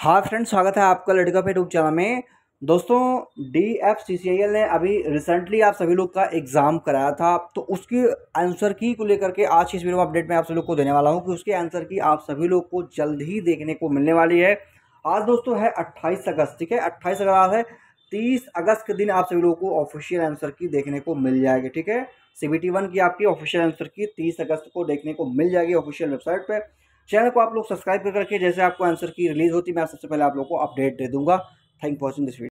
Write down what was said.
हाँ फ्रेंड स्वागत है आपका लड़का पे यूट्यूब चैनल में दोस्तों D F C C I L ने अभी रिसेंटली आप सभी लोग का एग्ज़ाम कराया था तो उसकी आंसर की को लेकर के आज इस वीडियो में अपडेट मैं आप सभी लोग को देने वाला हूँ कि उसके आंसर की आप सभी लोग को जल्द ही देखने को मिलने वाली है आज दोस्तों है अट्ठाईस अगस्त ठीक है अट्ठाईस अगस्त है तीस अगस्त के दिन आप सभी लोग को ऑफिशियल आंसर की देखने को मिल जाएगी ठीक है सी बी टी वन की आपकी ऑफिशियल आंसर की तीस अगस्त को देखने को मिल जाएगी ऑफिशियल वेबसाइट पर चैनल को आप लोग सब्सक्राइब करके रखिए जैसे आपको आंसर की रिलीज होती मैं सबसे पहले आप लोग को अपडेट दे दूंगा thank for watching this video